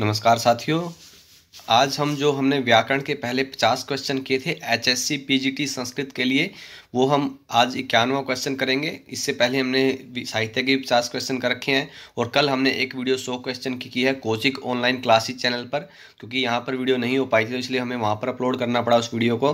नमस्कार साथियों आज हम जो हमने व्याकरण के पहले पचास क्वेश्चन किए थे H S C P G T Sanskrit के लिए वो हम आज इक्यानवा क्वेश्चन करेंगे इससे पहले हमने साहित्य के पचास क्वेश्चन कर रखे हैं और कल हमने एक वीडियो सौ क्वेश्चन की की है कोचिंग ऑनलाइन क्लासिक चैनल पर क्योंकि यहाँ पर वीडियो नहीं हो पाई थी तो इसलिए हमें वहाँ पर अपलोड करना पड़ा उस वीडियो को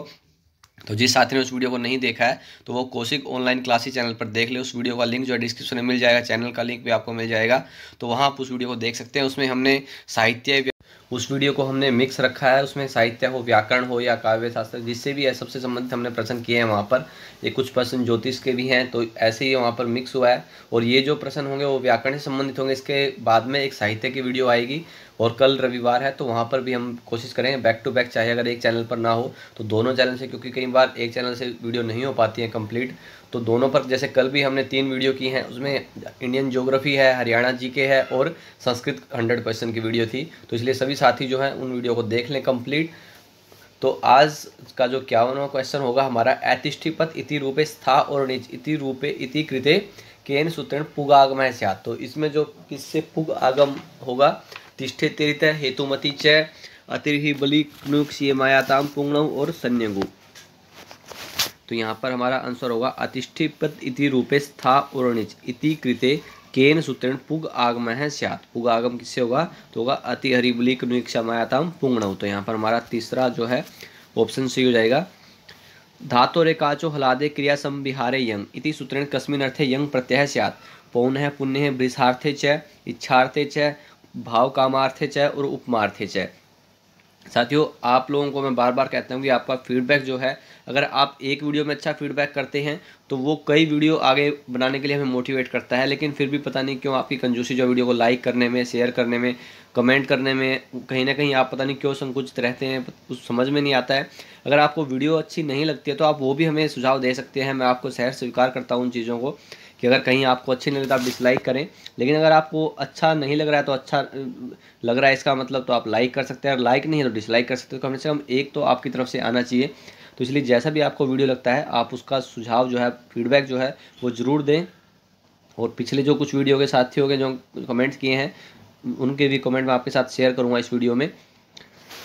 तो जिस साथी ने उस वीडियो को नहीं देखा है तो वो कोशिक ऑनलाइन क्लासी चैनल पर देख ले उस वीडियो का लिंक जो है डिस्क्रिप्शन में मिल जाएगा चैनल का लिंक भी आपको मिल जाएगा तो वहाँ आप उस वीडियो को देख सकते हैं उसमें हमने साहित्य उस वीडियो को हमने मिक्स रखा है उसमें साहित्य हो व्याकरण हो या काव्य शास्त्र जिससे भी सबसे संबंधित हमने प्रश्न किए हैं वहाँ पर ये कुछ प्रश्न ज्योतिष के भी हैं तो ऐसे ही वहाँ पर मिक्स हुआ है और ये जो प्रश्न होंगे वो व्याकरण से संबंधित होंगे इसके बाद में एक साहित्य की वीडियो आएगी और कल रविवार है तो वहाँ पर भी हम कोशिश करेंगे बैक टू बैक चाहे अगर एक चैनल पर ना हो तो दोनों चैनल से क्योंकि कई बार एक चैनल से वीडियो नहीं हो पाती है कम्प्लीट तो दोनों पर जैसे कल भी हमने तीन वीडियो की हैं उसमें इंडियन ज्योग्राफी है हरियाणा जी के है और संस्कृत हंड्रेड क्वेश्चन की वीडियो थी तो इसलिए सभी साथी जो हैं उन वीडियो को देख लें कंप्लीट तो आज का जो क्यावनवा क्वेश्चन होगा हमारा ऐतिष्ठिपत इति रूपे स्था और निच इति रूपे इति कृते केन पुग आगम है स्यात तो इसमें जो किससे पुग आगम होगा तिष्ठे तिरित हेतुमति चय अतिर्हि बलि नुक्ष ये मायाताम पुंगण और संयगु तो यहाँ पर हमारा आंसर होगा अतिष्ठिपत इति रूपे स्था उरणिच इति कृते केन सूत्रेण पुग आगम है स्यात पुग आगम किससे होगा तो होगा अति हरिबुलिक निक्षमायाताम पुंगण तो यहाँ पर हमारा तीसरा जो है ऑप्शन सी हो जाएगा धातो काचो हलादे क्रिया संविहारे यंग इति सूत्रेण कस्मिन अर्थे यंग प्रत्यय स्यात पौन है पुण्य है वृषार्थे च इच्छार्थे च भाव कामार्थे च और उपमार्थे च साथियों आप लोगों को मैं बार बार कहता हूँ कि आपका फीडबैक जो है अगर आप एक वीडियो में अच्छा फीडबैक करते हैं तो वो कई वीडियो आगे बनाने के लिए हमें मोटिवेट करता है लेकिन फिर भी पता नहीं क्यों आपकी कंजूसी जो वीडियो को लाइक करने में शेयर करने में कमेंट करने में कहीं ना कहीं आप पता नहीं क्यों संकुचित रहते हैं उस समझ में नहीं आता है अगर आपको वीडियो अच्छी नहीं लगती है तो आप वो भी हमें सुझाव दे सकते हैं मैं आपको शहर स्वीकार करता हूँ उन चीज़ों को कि अगर कहीं आपको अच्छे नहीं लगे तो आप डिसलाइक करें लेकिन अगर आपको अच्छा नहीं लग रहा है तो अच्छा लग रहा है इसका मतलब तो आप लाइक कर सकते हैं और लाइक नहीं है तो डिसलाइक कर सकते हैं तो कम से कम एक तो आपकी तरफ से आना चाहिए तो इसलिए जैसा भी आपको वीडियो लगता है आप उसका सुझाव जो है फीडबैक जो है वो ज़रूर दें और पिछले जो कुछ वीडियो के साथियों के जो कमेंट्स किए हैं उनके भी कमेंट मैं आपके साथ शेयर करूँगा इस वीडियो में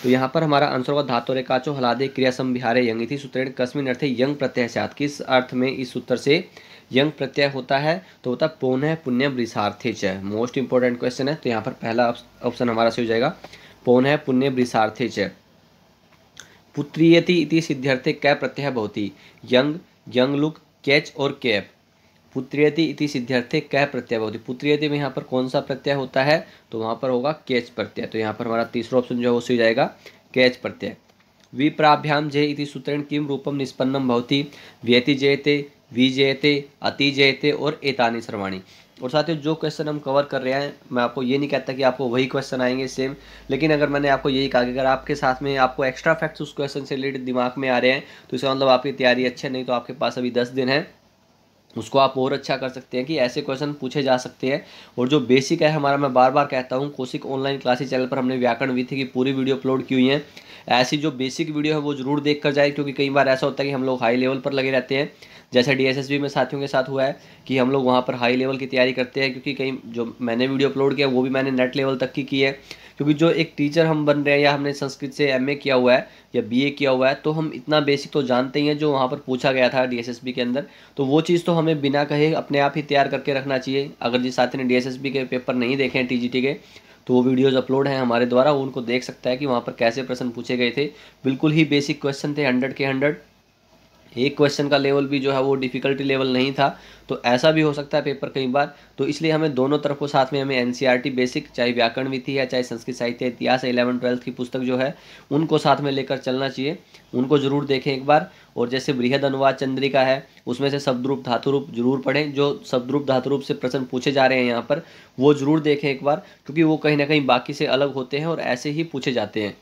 तो यहाँ पर हमारा आंसर होगा धातु रेकाचो हलादे क्रियासम बिहारे यंग थी सूत्रेण अर्थ है यंग प्रत्यय से किस अर्थ में इस सूत्र से यंग प्रत्यय होता है तो होता है पौन है पुण्य वृषार्थी च मोस्ट इंपॉर्टेंट क्वेश्चन है तो यहाँ पर पहला ऑप्शन हमारा सही हो जाएगा पौन है पुण्य वृषार्थी च पुत्रीयति इति सिद्ध्यर्थे कै प्रत्यय भवति यंग यंग लुक कैच और कैप पुत्रियति इति सिद्ध्यर्थे कै प्रत्यय भवति पुत्रियति में यहाँ पर कौन सा प्रत्यय होता है तो वहाँ पर होगा कैच प्रत्यय तो यहाँ पर हमारा तीसरा ऑप्शन जो है वो सही जाएगा कैच प्रत्यय विप्राभ्याम जय इति सूत्रेण किम रूपम निष्पन्नम भवति व्यति जयते विजयते अतिजयते और एतानी सरवाणी और साथियों जो क्वेश्चन हम कवर कर रहे हैं मैं आपको ये नहीं कहता कि आपको वही क्वेश्चन आएंगे सेम लेकिन अगर मैंने आपको यही कहा कि अगर आपके साथ में आपको एक्स्ट्रा फैक्ट्स उस क्वेश्चन से रिलेटेड दिमाग में आ रहे हैं तो इसका मतलब आपकी तैयारी अच्छी है नहीं तो आपके पास अभी दस दिन है उसको आप और अच्छा कर सकते हैं कि ऐसे क्वेश्चन पूछे जा सकते हैं और जो बेसिक है हमारा मैं बार बार कहता हूँ कोशिक ऑनलाइन क्लासेस चैनल पर हमने व्याकरण विधि की पूरी वीडियो अपलोड की हुई है ऐसी जो बेसिक वीडियो है वो जरूर देख कर जाए क्योंकि कई बार ऐसा होता है कि हम लोग हाई लेवल पर लगे रहते हैं जैसे डी में साथियों के साथ हुआ है कि हम लोग वहाँ पर हाई लेवल की तैयारी करते हैं क्योंकि कई जो मैंने वीडियो अपलोड किया वो भी मैंने नेट लेवल तक की की है क्योंकि जो एक टीचर हम बन रहे हैं या हमने संस्कृत से एम किया हुआ है या बी किया हुआ है तो हम इतना बेसिक तो जानते ही हैं जो वहाँ पर पूछा गया था डी के अंदर तो वो चीज़ तो हमें बिना कहे अपने आप ही तैयार करके रखना चाहिए अगर जिस साथी ने डी के पेपर नहीं देखे हैं टी के तो वो वीडियोज़ अपलोड हैं हमारे द्वारा वो उनको देख सकता है कि वहाँ पर कैसे प्रश्न पूछे गए थे बिल्कुल ही बेसिक क्वेश्चन थे हंड्रेड के हंड्रेड एक क्वेश्चन का लेवल भी जो है वो डिफ़िकल्टी लेवल नहीं था तो ऐसा भी हो सकता है पेपर कई बार तो इसलिए हमें दोनों तरफ को साथ में हमें एनसीईआरटी बेसिक e चाहे व्याकरण विधि है चाहे संस्कृत साहित्य इतिहास है इलेवन ट्वेल्थ की पुस्तक जो है उनको साथ में लेकर चलना चाहिए उनको ज़रूर देखें एक बार और जैसे बृहद अनुवाद चंद्रिका है उसमें से शब्दरूप धातुरूप जरूर पढ़ें जो शब्दरूप धातुरूप से प्रश्न पूछे जा रहे हैं यहाँ पर वो ज़रूर देखें एक बार क्योंकि वो कहीं ना कहीं बाकी से अलग होते हैं और ऐसे ही पूछे जाते हैं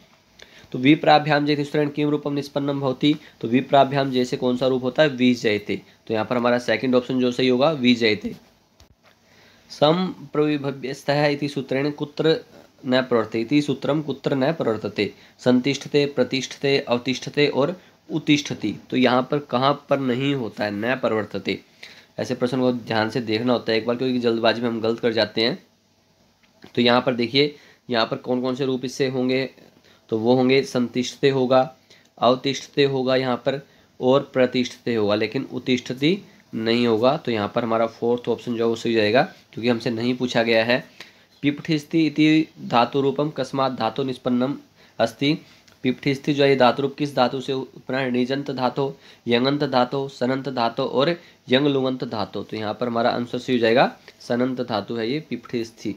तो विप्राभ्याम जयते स्टूडेंट किम रूपम निष्पन्नम भवती तो विप्राभ्याम जैसे कौन सा रूप होता है वी जयते तो यहाँ पर हमारा सेकंड ऑप्शन जो सही होगा वी जयते संप्रविभव्यस्तः इति सूत्रेण कुत्र न प्रवर्तते सूत्रम कुत्र न प्रवर्तते संतिष्ठते प्रतिष्ठते अवतिष्ठते और उतिष्ठति तो यहाँ पर कहाँ पर नहीं होता है न प्रवर्तते ऐसे प्रश्न को ध्यान से देखना होता है एक बार क्योंकि जल्दबाजी में हम गलत कर जाते हैं तो यहाँ पर देखिए यहाँ पर कौन कौन से रूप इससे होंगे तो वो होंगे संतिष्ठते होगा अवतिष्ठते होगा यहाँ पर और प्रतिष्ठते होगा लेकिन उत्तिष्ठति नहीं होगा तो यहाँ पर हमारा फोर्थ ऑप्शन जो है वो सही जाएगा क्योंकि हमसे नहीं पूछा गया है पिपठिस्थि इति धातु रूपम कस्मात धातु निष्पन्नम अस्ति पिपठिस्थि जो है धातु रूप किस धातु से उत्पन्न निजंत धातु यंगंत धातु सनंत धातु और यंग लुगंत धातु तो यहाँ पर हमारा आंसर सही हो जाएगा सनंत धातु है ये पिपठिस्थि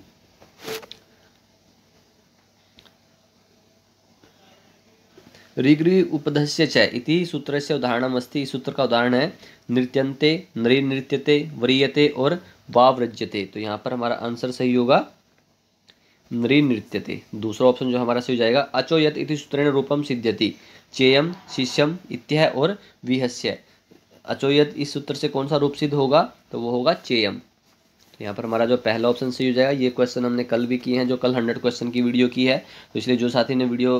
ऋग्री उपदस्य च इति से उदाहरणमस्ति इस सूत्र का उदाहरण है नृत्यंते नरी नृत्यते वरीयते और वाव्रज्यते तो यहाँ पर हमारा आंसर सही होगा नरी नृत्यते दूसरा ऑप्शन जो हमारा सही हो जाएगा अचो यत इति सूत्रेण रूपम सिद्ध्यति चेयम शिष्यम इत्य और विहस्य अचोयत इस सूत्र से कौन सा रूप सिद्ध होगा तो वो होगा चेयम तो यहाँ पर हमारा जो पहला ऑप्शन सही हो जाएगा ये क्वेश्चन हमने कल भी किए हैं जो कल हंड्रेड क्वेश्चन की वीडियो की है तो इसलिए जो साथी ने वीडियो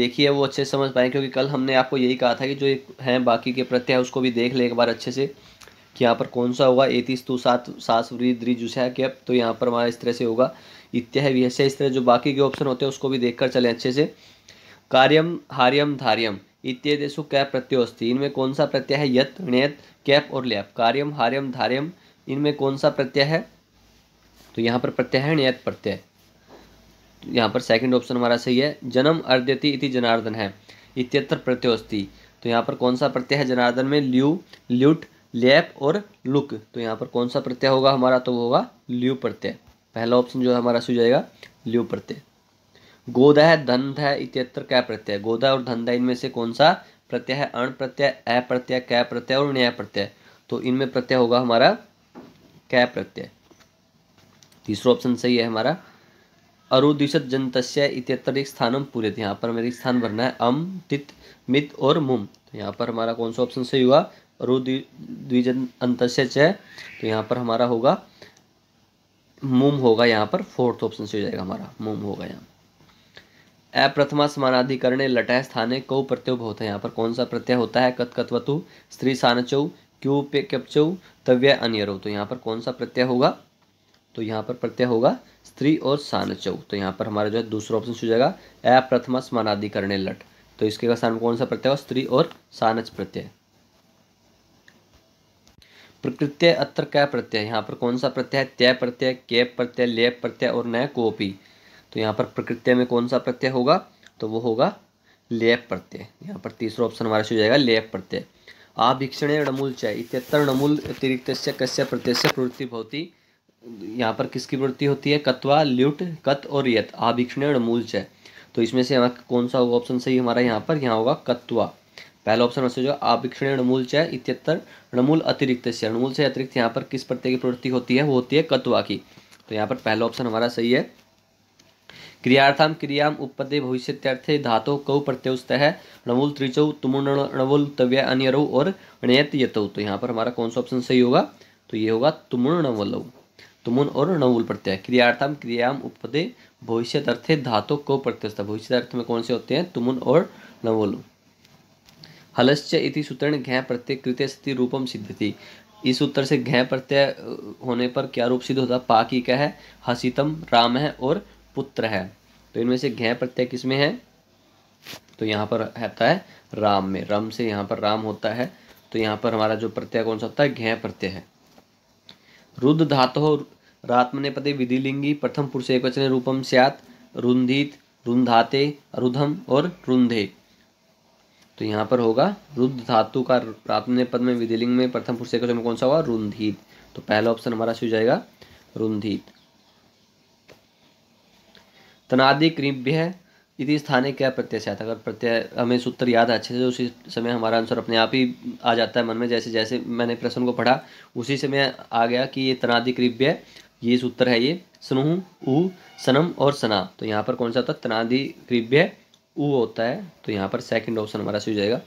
देखी है वो अच्छे से समझ पाए क्योंकि कल हमने आपको यही कहा था कि जो हैं बाकी के प्रत्यय उसको भी देख ले एक बार अच्छे से कि यहाँ पर कौन सा होगा एतीस तो सात सास द्रिजुषा के तो यहाँ पर हमारा इस तरह से होगा इत्या है व्यस्य इस तरह जो बाकी के ऑप्शन होते हैं उसको भी देख कर चलें अच्छे से कार्यम हार्यम धार्यम इत्येदेशु कैप प्रत्योस्ति इनमें कौन सा प्रत्यय है यत ण्यत कैप और लैप कार्यम हार्यम धार्यम इनमें कौन सा प्रत्यय है तो यहाँ पर प्रत्यय है नियत प्रत्यय यहाँ पर सेकंड ऑप्शन हमारा सही है जन्म अर्द्यति इति जनार्दन है इत्यत्र प्रत्योस्ति तो यहाँ पर कौन सा प्रत्यय है जनार्दन में ल्यू ल्यूट लेप और लुक तो यहाँ पर कौन सा प्रत्यय होगा हमारा तो होगा ल्यू प्रत्यय पहला ऑप्शन जो है हमारा सो जाएगा ल्यू प्रत्यय गोदह है इत्यत्र क्या प्रत्यय गोदा और धनधा इनमें से कौन सा प्रत्यय है अण प्रत्यय अप्रत्यय कै प्रत्यय और न्याय प्रत्यय तो इनमें प्रत्यय होगा हमारा कै प्रत्यय तीसरा ऑप्शन सही है हमारा अरुदिशत जनतस्य इतर एक हम पूरे यहाँ पर हमें स्थान भरना है अम तित मित और मुम तो यहाँ पर हमारा कौन सा ऑप्शन सही हुआ अरुद्विजन अंतस्य च तो यहाँ पर हमारा होगा मुम होगा यहाँ पर फोर्थ ऑप्शन सही हो जाएगा हमारा मुम होगा यहाँ अप्रथमा समानाधिकरण लटह स्थाने कौ प्रत्यय बहुत है यहाँ पर कौन सा प्रत्यय होता है कथकथवतु स्त्री सानचौ क्यू पे क्यपचौ तव्य अनियरो तो यहाँ पर कौन सा प्रत्यय होगा तो यहाँ पर प्रत्यय होगा स्त्री और सानचौ तो यहाँ पर हमारा जो है दूसरा ऑप्शन हो जाएगा अप्रथमा प्रथमा लट तो इसके स्थान कौन सा प्रत्यय होगा स्त्री और सानच प्रत्यय प्रकृत्य अत्र क्या प्रत्यय यहाँ पर कौन सा प्रत्यय है त्यय प्रत्यय के प्रत्यय ले प्रत्यय और नय कोपी तो यहाँ पर प्रकृत्य में कौन सा प्रत्यय होगा तो वो होगा लेप प्रत्यय यहाँ पर तीसरा ऑप्शन हमारा हो जाएगा लेप प्रत्यय आभीक्षणे नमूल चय इतर नमूल अतिरिक्त कस्य प्रत्यय से प्रवृत्ति भवती यहाँ पर किसकी प्रवृत्ति होती है कत्वा ल्यूट कत और यत आभीक्षण मूल है तो इसमें से हमारा कौन सा होगा ऑप्शन सही हमारा यहाँ पर यहाँ होगा कत्वा पहला ऑप्शन वैसे जो आभीक्षण अणमूल चय इतर रणमूल अतिरिक्त से अणमूल से अतिरिक्त यहाँ पर किस प्रत्यय की प्रवृत्ति होती है वो होती है कत्वा की तो यहाँ पर पहला ऑप्शन हमारा सही है क्रियार्थाम क्रियाम उपपदे भविष्यत्यार्थे धातु कौ प्रत्युस्त है अणमूल त्रिचौ तुमुण अणमूल तव्य अन्यरऊ और अणयत यतऊ तो यहाँ पर हमारा कौन सा ऑप्शन सही होगा तो ये होगा तुमुण रणवलऊ तुमुन और नवूल प्रत्यय क्रियार्थम क्रियाम उपदे भविष्य अर्थ धातु को प्रत्यस्थ भविष्य अर्थ में कौन से होते हैं तुमुन और नवोल हलश्च इति सूत्र घय प्रत्यय कृत्य स्थिति रूपम थी इस उत्तर से घय प्रत्यय होने पर क्या रूप सिद्ध होता पा की क्या है हसीतम राम है और पुत्र है तो इनमें से घय प्रत्यय किसमें है तो यहाँ पर रहता है राम में राम से यहाँ पर राम होता है तो यहाँ पर हमारा जो प्रत्यय कौन सा होता है घय प्रत्यय है रुद् धातो रात्मनेपदे विधिलिंगी प्रथम पुरुष एक वचने रूपम सियात रुंधित रुंधाते रुधम और रुंधे तो यहाँ पर होगा रुद्ध धातु का प्राथम्य पद में विधिलिंग में प्रथम पुरुष एक में कौन सा हुआ रुंधित तो पहला ऑप्शन हमारा सी हो जाएगा रुंधित तनादि कृभ्य यदि स्थाने क्या प्रत्यय से आता है अगर प्रत्यय हमें सूत्र याद है अच्छे से उसी समय हमारा आंसर अपने आप ही आ जाता है मन में जैसे जैसे मैंने प्रश्न को पढ़ा उसी समय आ गया कि ये तनादिकृव्य ये सूत्र है ये स्नुह उ सनम और सना तो यहाँ पर कौन सा होता है तनादिकृव्य उ होता है तो यहाँ पर सेकेंड ऑप्शन हमारा सही हो जाएगा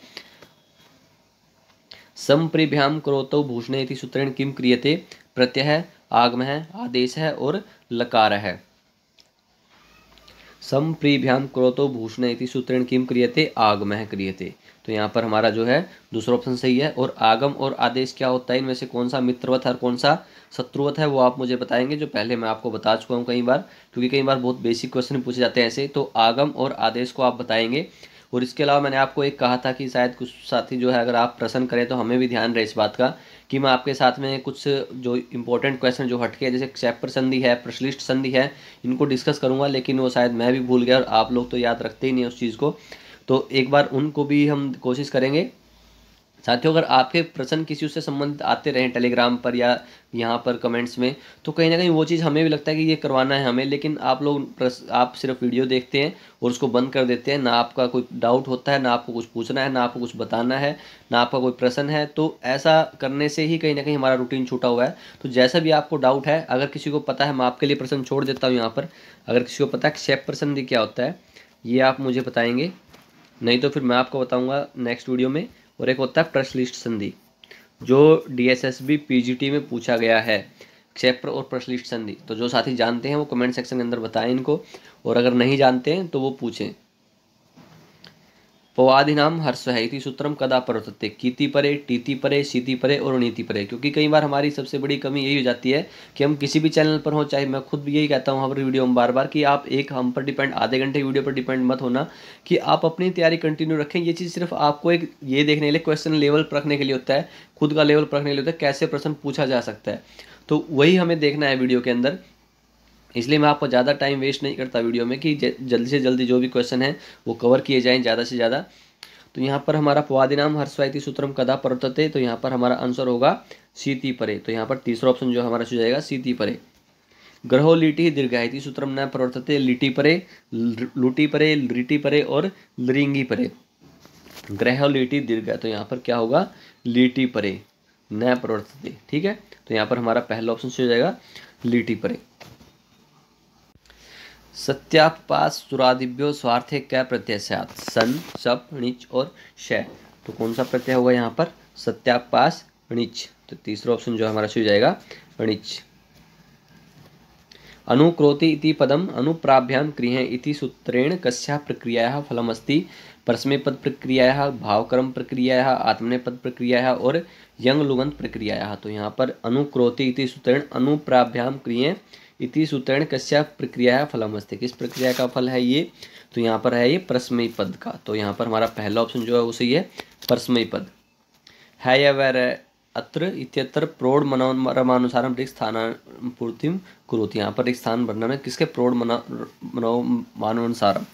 संप्रिभ्याम भूषण भूषणे सूत्रेण किम क्रियते प्रत्यय आगम है आदेश है और लकार है संप्रीभ्याम क्रोतो भूषण इति सूत्रण किम क्रियते आगम क्रियते तो यहाँ पर हमारा जो है दूसरा ऑप्शन सही है और आगम और आदेश क्या होता है इनमें से कौन सा मित्रवत है और कौन सा शत्रुवत है वो आप मुझे बताएंगे जो पहले मैं आपको बता चुका हूँ कई बार क्योंकि कई बार बहुत बेसिक क्वेश्चन पूछे जाते हैं ऐसे तो आगम और आदेश को आप बताएंगे और इसके अलावा मैंने आपको एक कहा था कि शायद कुछ साथी जो है अगर आप प्रश्न करें तो हमें भी ध्यान रहे इस बात का कि मैं आपके साथ में कुछ जो इंपॉर्टेंट क्वेश्चन जो हटके हैं जैसे चैप्टर संधि है प्रश्लिष्ट संधि है इनको डिस्कस करूँगा लेकिन वो शायद मैं भी भूल गया और आप लोग तो याद रखते ही नहीं उस चीज़ को तो एक बार उनको भी हम कोशिश करेंगे साथियों अगर आपके प्रश्न किसी उससे संबंधित आते रहें टेलीग्राम पर या यहाँ पर कमेंट्स में तो कहीं ना कहीं वो चीज़ हमें भी लगता है कि ये करवाना है हमें लेकिन आप लोग आप सिर्फ वीडियो देखते हैं और उसको बंद कर देते हैं ना आपका कोई डाउट होता है ना आपको कुछ पूछना है ना आपको कुछ बताना है ना आपका कोई प्रश्न है तो ऐसा करने से ही कहीं ना कहीं हमारा रूटीन छूटा हुआ है तो जैसा भी आपको डाउट है अगर किसी को पता है मैं आपके लिए प्रश्न छोड़ देता हूँ यहाँ पर अगर किसी को पता है शेप प्रश्न क्या होता है ये आप मुझे बताएंगे नहीं तो फिर मैं आपको बताऊँगा नेक्स्ट वीडियो में और एक होता है प्रचलिस्ट संधि जो D S S B P G T में पूछा गया है क्षेत्र और प्रश्लिष्ट संधि तो जो साथी जानते हैं वो कमेंट सेक्शन के अंदर बताएं इनको और अगर नहीं जानते हैं तो वो पूछें पवादिनाम हर्ष है इति सूत्रम कदा प्रवर्तते कीति परे टीति परे सीति परे और नीति परे क्योंकि कई बार हमारी सबसे बड़ी कमी यही हो जाती है कि हम किसी भी चैनल पर हो चाहे मैं खुद भी यही कहता हूँ वहाँ वीडियो में बार बार कि आप एक हम पर डिपेंड आधे घंटे वीडियो पर डिपेंड मत होना कि आप अपनी तैयारी कंटिन्यू रखें ये चीज़ सिर्फ आपको एक ये देखने के लिए क्वेश्चन लेवल रखने के लिए होता है खुद का लेवल रखने के लिए होता है कैसे प्रश्न पूछा जा सकता है तो वही हमें देखना है वीडियो के अंदर इसलिए मैं आपको ज़्यादा टाइम वेस्ट नहीं करता वीडियो में कि जल्दी से जल्दी जो भी क्वेश्चन है वो कवर किए जाएँ ज़्यादा से ज़्यादा तो यहाँ पर हमारा नाम हर्षवायती सूत्रम कदा प्रवर्तते तो यहाँ पर हमारा आंसर होगा सीति परे तो यहाँ पर तीसरा ऑप्शन जो हमारा हो जाएगा सीति परे ग्रहो लिटी दीर्घायती सूत्रम न प्रवर्तते लिटी परे लुटी परे लिटी परे और लिंगी परे ग्रह लिटी दीर्घ तो यहाँ पर क्या होगा लिटी परे न प्रवर्तते ठीक है तो यहाँ पर हमारा पहला ऑप्शन हो जाएगा लिटी परे सत्यापास सुरादिव्यो स्वार्थे क्या प्रत्यय सन सब णिच और शय तो कौन सा प्रत्यय होगा यहाँ पर सत्यापास णिच तो तीसरा ऑप्शन जो हमारा शुरू जाएगा णिच अनुक्रोति इति पदम अनुप्राभ्याम क्रिय इति सूत्रेण कस्या प्रक्रिया फलमस्ति परस्मे पद प्रक्रिया भावकर्म प्रक्रिया पद प्रक्रिया और यंग लुगंत प्रक्रिया तो यहाँ पर अनुक्रोति इति सूत्रेण अनुप्राभ्याम क्रिय इति सूत्रण कश्या प्रक्रिया फलमस्ते किस प्रक्रिया का फल है ये तो यहाँ पर है ये परस्मयी पद का तो यहाँ पर हमारा पहला ऑप्शन जो है वो सही है परस्मयी पद है या वैर अत्र इत्यत्र प्रौढ़ मनोरमानुसारम रिक्त स्थानापूर्तिम कुरुत यहाँ पर रिक्त स्थान वर्णन है किसके प्रौढ़ मना मनोमानुसार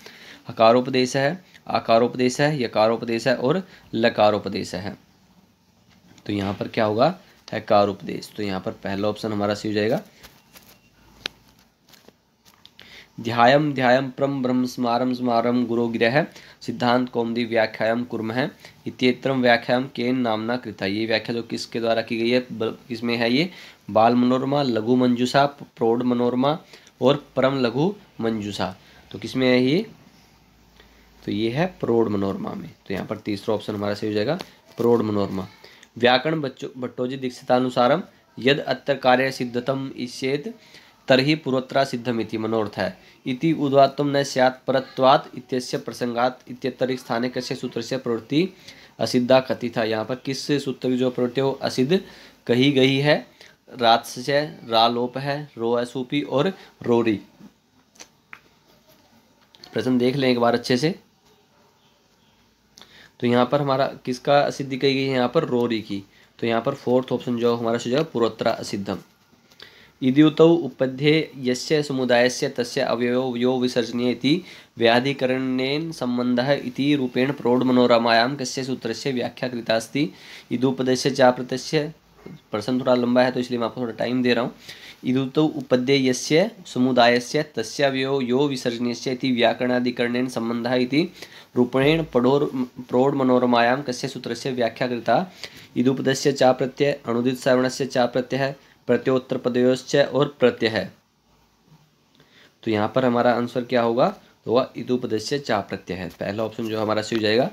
हकारोपदेश है आकारोपदेश है यकारोपदेश है और लकारोपदेश है तो यहाँ पर क्या होगा हकारोपदेश तो यहाँ पर पहला ऑप्शन हमारा सही हो जाएगा ध्यायम ध्यायम परम ब्रह्म स्मारम स्मारम गुरु गृह सिद्धांत कौमदी व्याख्याम है इत्येत्रम व्याख्याम के नामना कृता ये व्याख्या जो किसके द्वारा की गई है किसमें है ये बाल मनोरमा लघु मंजूषा प्रौढ़ मनोरमा और परम लघु मंजूषा तो किसमें है ये तो ये है प्रौढ़ मनोरमा में तो यहाँ पर तीसरा ऑप्शन हमारा सही हो जाएगा प्रौढ़ मनोरमा व्याकरण बच्चों भट्टोजी दीक्षितानुसारम यद अत्र कार्य सिद्धतम इस तरहि पूर्वोत्तरा सिद्धमिति है इति उद्वात्म न सैत् परत्वात् इत्यस्य प्रसंगात् इत्यतरिक स्थाने कस्य सूत्र से प्रवृत्ति असिद्धा कथित है यहाँ पर किस सूत्र की जो प्रवृत्ति हो असिद्ध कही गई है रात से रालोप है रो एसूपी और रोरी प्रश्न देख लें एक बार अच्छे से तो यहाँ पर हमारा किसका असिद्धि कही गई है यहाँ पर रोरी की तो यहाँ पर फोर्थ ऑप्शन जो हमारा सुझाव पूर्वोत्तरा असिद्धम उपध्ये ये समुदाय से तस् अवयो विसर्जनीय व्याधिकरण संबंध सम्बन्धः इति रूपेण मनोरमा कस्य सूत्र से व्याख्या कृता अस्त इदुपदस्य चाप्रत प्रश्न थोड़ा लंबा है तो इसलिए मैं आपको थोड़ा टाइम दे रहा हूँ इदुत इदुतौ उपध्येयस्य समुदायस्य तस्य अवयवो यो विसर्जनीय इति व्याकरणाधिकरणेन सम्बन्धः इति रूपेण प्रौढ मनोरमा कस्य सूत्र से व्याख्या कृता इदुपदस्य चाप्रत्यय अणुदितसवर्णस्य चाप्रत्ययः प्रत्योत्तर प्रदेश और प्रत्यय है तो यहाँ पर हमारा आंसर क्या होगा तो वह इतु प्रदेश चा प्रत्यय है पहला ऑप्शन जो हमारा सही हो जाएगा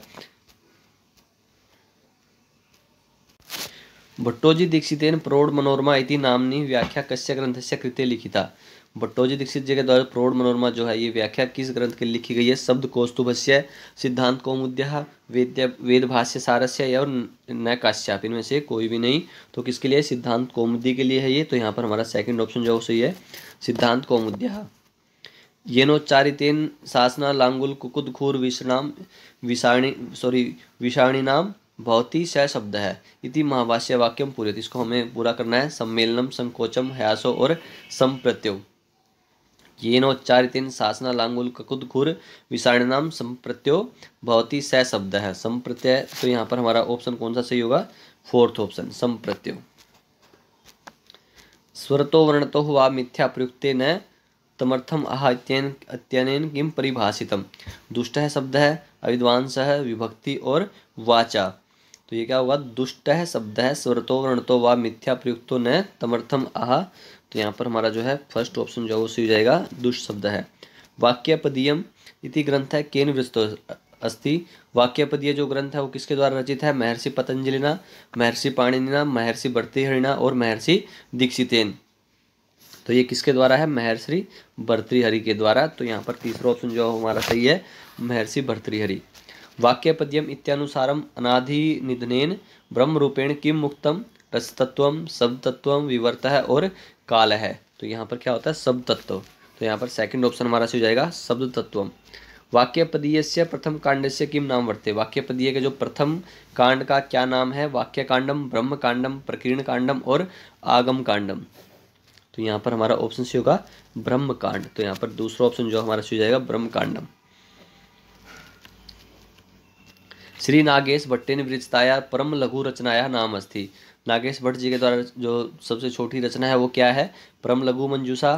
भट्टोजी दीक्षितेन प्रौढ़ मनोरमा इति नामनी व्याख्या कस्य ग्रंथस्य कृते लिखिता भट्टोजी दीक्षित जी के द्वारा प्रौढ़ मनोरमा जो है ये व्याख्या किस ग्रंथ की लिखी गई है शब्द कौस्तुभस्य सिद्धांत कौमुद्या वेद वेद भाष्य सारस्य और काश्याप इनमें से कोई भी नहीं तो किसके लिए सिद्धांत कौमुदी के लिए है ये तो यहाँ पर हमारा सेकंड ऑप्शन जो सही है सिद्धांत कौमुद्या येनोच्चारितेन शासना लांगुल कुकुद घूर विषणाम विषाणी सॉरी विषाणी नाम बहुत ही सह शब्द है इति महावाष्य वाक्यम पूरे इसको हमें पूरा करना है सम्मेलनम संकोचम हयासो और सम्प्रत्योग येनोच्चारितेन शासनालांगुल विसारणाम संप्रत्यो ही स शब्द है संप्रत्यय तो यहाँ पर हमारा ऑप्शन कौन सा सही होगा फोर्थ ऑप्शन संप्रत्यो स्वरतो वर्णतो वा मिथ्या प्रयुक्त न तमर्थम अहात्यन अत्यनेन किम परिभाषितम दुष्ट है शब्द है अविद्वांस है विभक्ति और वाचा तो ये क्या हुआ दुष्ट है शब्द है स्वरतो वर्णतो व मिथ्या प्रयुक्तो न तमर्थम आह तो यहाँ पर हमारा जो है फर्स्ट ऑप्शन जो है वो सही हो जाएगा दुष्ट शब्द है वाक्यपदीयम इति ग्रंथ है केन वृस्तो अस्थि वाक्यपदीय जो ग्रंथ है वो किसके द्वारा रचित है महर्षि पतंजलिना महर्षि पाणिनिना महर्षि भर्तृहरिणा और महर्षि दीक्षितेन तो ये किसके द्वारा है महर्षि भर्तृहरि के द्वारा तो यहाँ पर तीसरा ऑप्शन जो हमारा सही है महर्षि भर्तृहरि वाक्यपद्यम इत्यानुसारम ब्रह्म ब्रह्मरूपेण किम मुक्तम रसतत्व शब्दत्व विवर्त है और काल है तो यहाँ पर क्या होता है शब्द तत्व तो यहाँ पर सेकंड ऑप्शन हमारा से हो जाएगा शब्द तत्व वाक्यपदीय से प्रथम कांड से किम नाम वर्ते वाक्यपदीय के जो प्रथम कांड का क्या नाम है वाक्य कांडम ब्रह्म कांडम प्रकीर्ण कांडम और आगम कांडम तो यहाँ पर हमारा ऑप्शन सी होगा ब्रह्म कांड तो यहाँ पर दूसरा ऑप्शन जो हमारा सी हो जाएगा ब्रह्म कांडम श्री नागेश भट्टे ने विरचिताया परम लघु रचनाया नाम अस्थि नागेश भट्ट जी के द्वारा जो सबसे छोटी रचना है वो क्या है परम लघु मंजूषा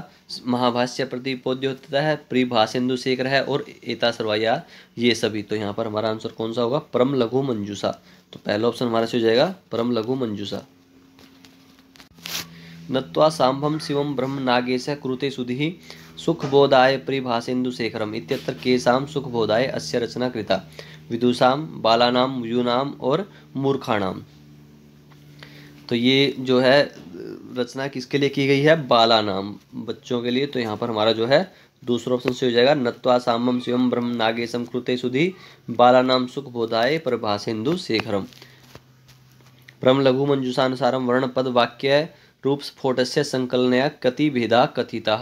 महाभाष्य प्रतिपोद्य होता है शेखर है और एता सरवाया ये सभी तो यहाँ पर हमारा आंसर कौन सा होगा परम लघु मंजूषा तो पहला ऑप्शन हमारा से हो जाएगा परम लघु मंजूषा नत्वा सांभम शिवम ब्रह्म नागेश कृते सुधि सुखबोधाय शेखरम इत्यत्र केशाम सुखबोधाय अस्य रचना कृता विदुषाम बालानाम यूनाम और मूर्खाणाम तो ये जो है रचना किसके लिए की गई है बालानाम बच्चों के लिए तो यहाँ पर हमारा जो है दूसरा ऑप्शन से हो जाएगा नत्वा सामम शिवम ब्रह्म नागेशम कृते सुधी बालानाम नाम सुख बोधाय प्रभासेन्दु शेखरम ब्रह्म लघु मंजुषानुसारम वर्ण पद वाक्य रूप स्फोट से संकलनया कति भेदा कथिता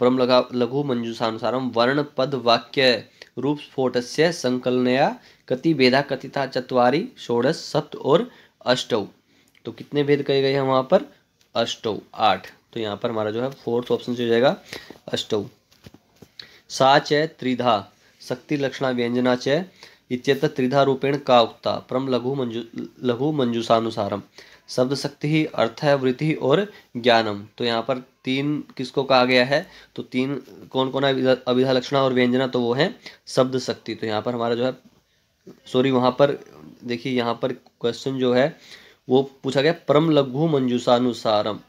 परम लघु मंजूषानुसारम वर्ण पद वाक्य से संकलनया कति भेदा कथिता चतवारी षोडश सप्त और अष्टौ तो कितने भेद कहे गए हैं वहाँ पर अष्टौ आठ तो यहाँ पर हमारा जो है फोर्थ ऑप्शन जो जाएगा अष्टौ साच है त्रिधा शक्ति लक्षणा व्यंजना चेत त्रिधा रूपेण का उक्ता परम लघु मंजू लघु मंजूषानुसारम शब्द शक्ति ही अर्थ है वृत्ति और ज्ञानम तो यहाँ पर तीन किसको कहा गया है तो तीन कौन कौन है अभिधा लक्षणा और व्यंजना तो वो है शब्द शक्ति तो यहाँ पर हमारा जो है सॉरी वहाँ पर देखिए यहाँ पर क्वेश्चन जो है वो पूछा गया परम लघु मंजूषानुसारम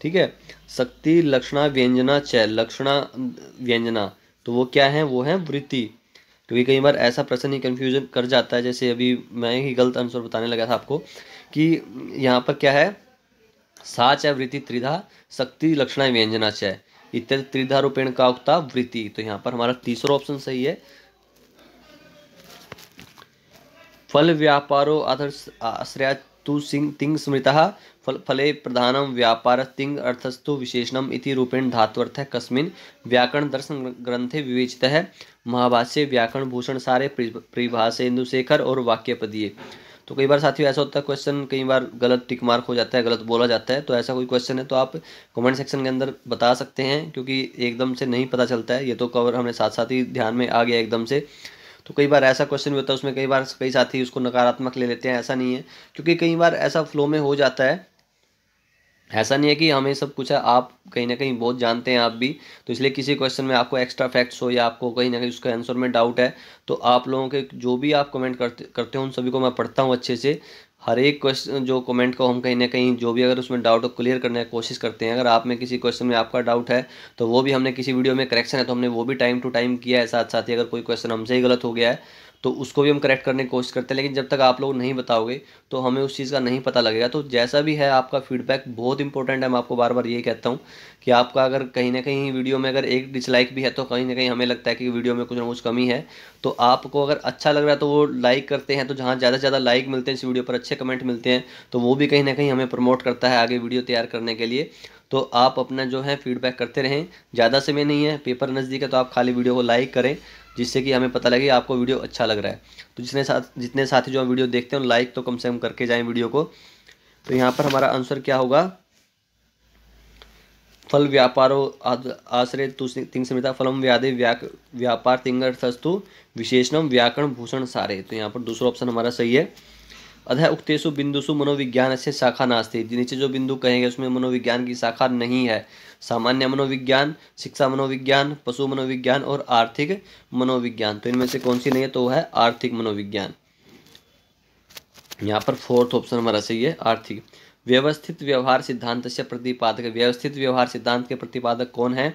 ठीक है शक्ति लक्षणा व्यंजना चय लक्षणा व्यंजना तो वो क्या है वो है वृत्ति क्योंकि कई बार ऐसा प्रश्न ही कन्फ्यूजन कर जाता है जैसे अभी मैं ही गलत आंसर बताने लगा था आपको कि यहाँ पर क्या है सा च वृत्ति त्रिधा शक्ति व्यंजना च इत्यादि त्रिधा रूपेण का उक्ता वृत्ति तो यहाँ पर हमारा तीसरा ऑप्शन सही है फल व्यापारो आदर्श आश्रया सिंह तिंग स्मृता फल फले प्रधानम व्यापार तिंग अर्थस्तु विशेषणम इति रूपेण धात्वर्थ कस्मिन व्याकरण दर्शन ग्रंथे विवेचित है महाभाष्य व्याकरण भूषण सारे परिभाषेन्दु इंदुशेखर और वाक्यपदीय तो कई बार साथियों ऐसा होता है क्वेश्चन कई बार गलत टिक मार्क हो जाता है गलत बोला जाता है तो ऐसा कोई क्वेश्चन है तो आप कमेंट सेक्शन के अंदर बता सकते हैं क्योंकि एकदम से नहीं पता चलता है ये तो कवर हमने साथ साथ ही ध्यान में आ गया एकदम से तो कई बार ऐसा क्वेश्चन भी होता है उसमें कई बार कई साथी उसको नकारात्मक ले लेते हैं ऐसा नहीं है क्योंकि कई बार ऐसा फ्लो में हो जाता है ऐसा नहीं है कि हमें सब कुछ है आप कहीं ना कहीं बहुत जानते हैं आप भी तो इसलिए किसी क्वेश्चन में आपको एक्स्ट्रा फैक्ट्स हो या आपको कहीं ना कहीं उसके आंसर में डाउट है तो आप लोगों के जो भी आप कमेंट करते करते हो उन सभी को मैं पढ़ता हूँ अच्छे से हर एक क्वेश्चन जो कमेंट को हम कहीं ना कहीं जो भी अगर उसमें डाउट हो क्लियर करने की कोशिश करते हैं अगर आप में किसी क्वेश्चन में आपका डाउट है तो वो भी हमने किसी वीडियो में करेक्शन है तो हमने वो भी टाइम टू टाइम किया है साथ साथ ही अगर कोई क्वेश्चन हमसे ही गलत हो गया है तो उसको भी हम करेक्ट करने की कोशिश करते हैं लेकिन जब तक आप लोग नहीं बताओगे तो हमें उस चीज़ का नहीं पता लगेगा तो जैसा भी है आपका फीडबैक बहुत इंपॉर्टेंट है मैं आपको बार बार ये कहता हूँ कि आपका अगर कहीं ना कहीं वीडियो में अगर एक डिसलाइक भी है तो कहीं ना कहीं हमें लगता है कि वीडियो में कुछ ना कुछ कमी है तो आपको अगर अच्छा लग रहा है तो वो लाइक करते हैं तो जहाँ ज़्यादा से ज़्यादा लाइक मिलते हैं इस वीडियो पर अच्छे कमेंट मिलते हैं तो वो भी कहीं ना कहीं हमें प्रमोट करता है आगे वीडियो तैयार करने के लिए तो आप अपना जो है फीडबैक करते रहें ज़्यादा समय नहीं है पेपर नज़दीक है तो आप खाली वीडियो को लाइक करें जिससे कि हमें पता लगे आपको वीडियो अच्छा लग रहा है तो जितने साथ जितने साथी जो हम वीडियो देखते हैं लाइक तो कम से कम करके जाएं वीडियो को तो यहाँ पर हमारा आंसर क्या होगा फल व्यापारो आश्रय तिंग संहिता फलम व्याधे व्यापार तिंगर्थस्तु विशेषणम व्याकरण भूषण सारे तो यहाँ पर दूसरा ऑप्शन हमारा सही है अतः उक्तेशु बिंदुसु मनोविज्ञान से शाखा नास्ती नीचे जो बिंदु कहेंगे उसमें मनोविज्ञान की शाखा नहीं है सामान्य मनोविज्ञान शिक्षा मनोविज्ञान पशु मनोविज्ञान और आर्थिक मनोविज्ञान तो इनमें से कौन सी नहीं है तो वह है आर्थिक मनोविज्ञान यहाँ पर फोर्थ ऑप्शन हमारा सही है आर्थिक व्यवस्थित व्यवहार सिद्धांत से प्रतिपादक व्यवस्थित व्यवहार सिद्धांत के प्रतिपादक कौन है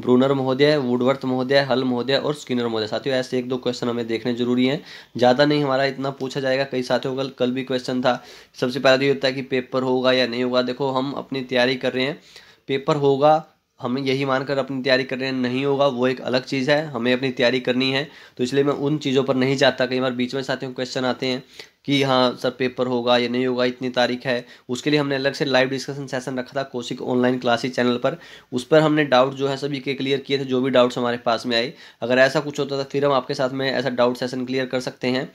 ब्रूनर महोदय वुडवर्थ महोदय हल महोदय और स्किनर महोदय साथियों ऐसे एक दो क्वेश्चन हमें देखने जरूरी हैं ज़्यादा नहीं हमारा इतना पूछा जाएगा कई साथियों कल कल भी क्वेश्चन था सबसे पहला तो ये होता है कि पेपर होगा या नहीं होगा देखो हम अपनी तैयारी कर रहे हैं पेपर होगा हम यही मानकर अपनी तैयारी कर रहे हैं नहीं होगा वो एक अलग चीज़ है हमें अपनी तैयारी करनी है तो इसलिए मैं उन चीज़ों पर नहीं जाता कई बार बीच में साथियों क्वेश्चन आते हैं कि हाँ सर पेपर होगा या नहीं होगा इतनी तारीख है उसके लिए हमने अलग से लाइव डिस्कशन सेशन रखा था कोशिक ऑनलाइन क्लासेस चैनल पर उस पर हमने डाउट जो है सभी के क्लियर किए थे जो भी डाउट्स हमारे पास में आए अगर ऐसा कुछ होता था फिर हम आपके साथ में ऐसा डाउट सेशन क्लियर कर सकते हैं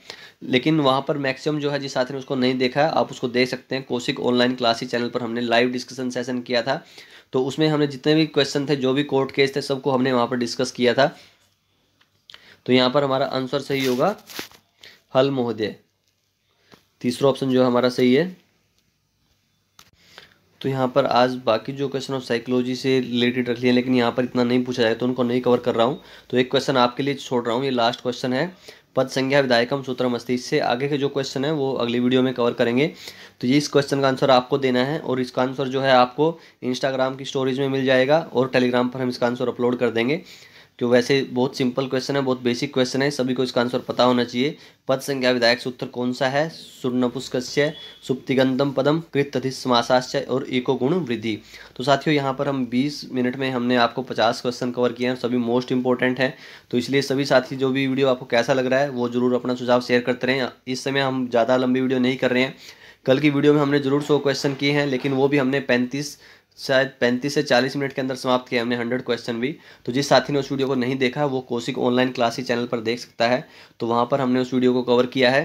लेकिन वहाँ पर मैक्सिमम जो है जिस साथ ने उसको नहीं देखा आप उसको देख सकते हैं कोशिक ऑनलाइन क्लासेस चैनल पर हमने लाइव डिस्कशन सेशन किया था तो उसमें हमने जितने भी क्वेश्चन थे जो भी कोर्ट केस थे सबको हमने वहाँ पर डिस्कस किया था तो यहाँ पर हमारा आंसर सही होगा हल महोदय तीसरा ऑप्शन जो हमारा सही है तो यहाँ पर आज बाकी जो क्वेश्चन ऑफ साइकोलॉजी से रिलेटेड रख लिए लेकिन यहाँ पर इतना नहीं पूछा जाए तो उनको नहीं कवर कर रहा हूँ तो एक क्वेश्चन आपके लिए छोड़ रहा हूँ ये लास्ट क्वेश्चन है पद संज्ञा विधायकम सूत्रम अस्ति इससे आगे के जो क्वेश्चन है वो अगली वीडियो में कवर करेंगे तो ये इस क्वेश्चन का आंसर आपको देना है और इसका आंसर जो है आपको इंस्टाग्राम की स्टोरीज में मिल जाएगा और टेलीग्राम पर हम इसका आंसर अपलोड कर देंगे जो वैसे बहुत सिंपल क्वेश्चन है बहुत बेसिक क्वेश्चन है सभी को इसका आंसर पता होना चाहिए पद संज्ञा विधायक सूत्र कौन सा है सुर्णपुष्कस्य सुप्तिगंधम पदम कृतधिस्माशाश्चय और एको गुण वृद्धि तो साथियों यहाँ पर हम 20 मिनट में हमने आपको 50 क्वेश्चन कवर किए हैं सभी मोस्ट इंपॉर्टेंट हैं तो इसलिए सभी साथी जो भी वीडियो आपको कैसा लग रहा है वो जरूर अपना सुझाव शेयर करते रहें इस समय हम ज़्यादा लंबी वीडियो नहीं कर रहे हैं कल की वीडियो में हमने जरूर सौ क्वेश्चन किए हैं लेकिन वो भी हमने पैंतीस शायद पैंतीस से चालीस मिनट के अंदर समाप्त किया हमने हंड्रेड क्वेश्चन भी तो जिस साथी ने उस वीडियो को नहीं देखा वो कोशिक ऑनलाइन क्लास ही चैनल पर देख सकता है तो वहाँ पर हमने उस वीडियो को कवर किया है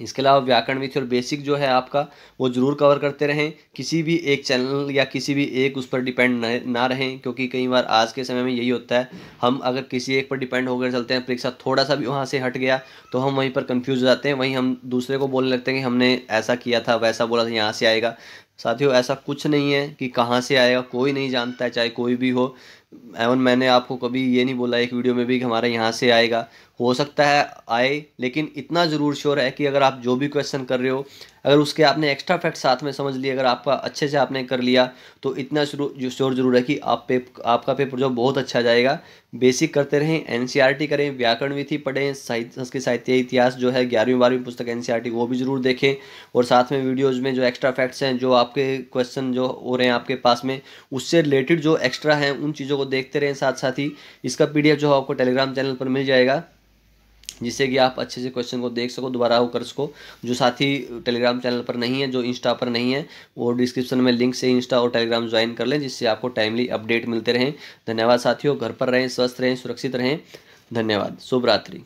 इसके अलावा व्याकरण विधि और बेसिक जो है आपका वो ज़रूर कवर करते रहें किसी भी एक चैनल या किसी भी एक उस पर डिपेंड ना रहें क्योंकि कई बार आज के समय में यही होता है हम अगर किसी एक पर डिपेंड होकर चलते हैं परीक्षा थोड़ा सा भी वहाँ से हट गया तो हम वहीं पर कंफ्यूज हो जाते हैं वहीं हम दूसरे को बोलने लगते हैं कि हमने ऐसा किया था वैसा बोला था यहाँ से आएगा साथियों ऐसा कुछ नहीं है कि कहाँ से आएगा कोई नहीं जानता है चाहे कोई भी हो एवन मैंने आपको कभी ये नहीं बोला एक वीडियो में भी कि हमारा यहाँ से आएगा हो सकता है आए लेकिन इतना ज़रूर श्योर है कि अगर आप जो भी क्वेश्चन कर रहे हो अगर उसके आपने एक्स्ट्रा फैक्ट साथ में समझ लिए अगर आपका अच्छे से आपने कर लिया तो इतना श्योर जरूर है कि आप पे आपका पेपर जो बहुत अच्छा जाएगा बेसिक करते रहें एन e करें व्याकरण विधि पढ़ें साहित्य संस्कृत साहित्य इतिहास जो है ग्यारहवीं बारहवीं पुस्तक एन e वो भी ज़रूर देखें और साथ में वीडियोज़ में जो एक्स्ट्रा फैक्ट्स हैं जो आपके क्वेश्चन जो हो रहे हैं आपके पास में उससे रिलेटेड जो एक्स्ट्रा हैं उन चीज़ों को देखते रहें साथ साथ ही इसका पी जो आपको टेलीग्राम चैनल पर मिल जाएगा जिससे कि आप अच्छे से क्वेश्चन को देख सको दोबारा वो कर सको जो साथी टेलीग्राम चैनल पर नहीं है जो इंस्टा पर नहीं है वो डिस्क्रिप्शन में लिंक से इंस्टा और टेलीग्राम ज्वाइन कर लें जिससे आपको टाइमली अपडेट मिलते रहें धन्यवाद साथियों घर पर रहें स्वस्थ रहें सुरक्षित रहें धन्यवाद शुभरात्रि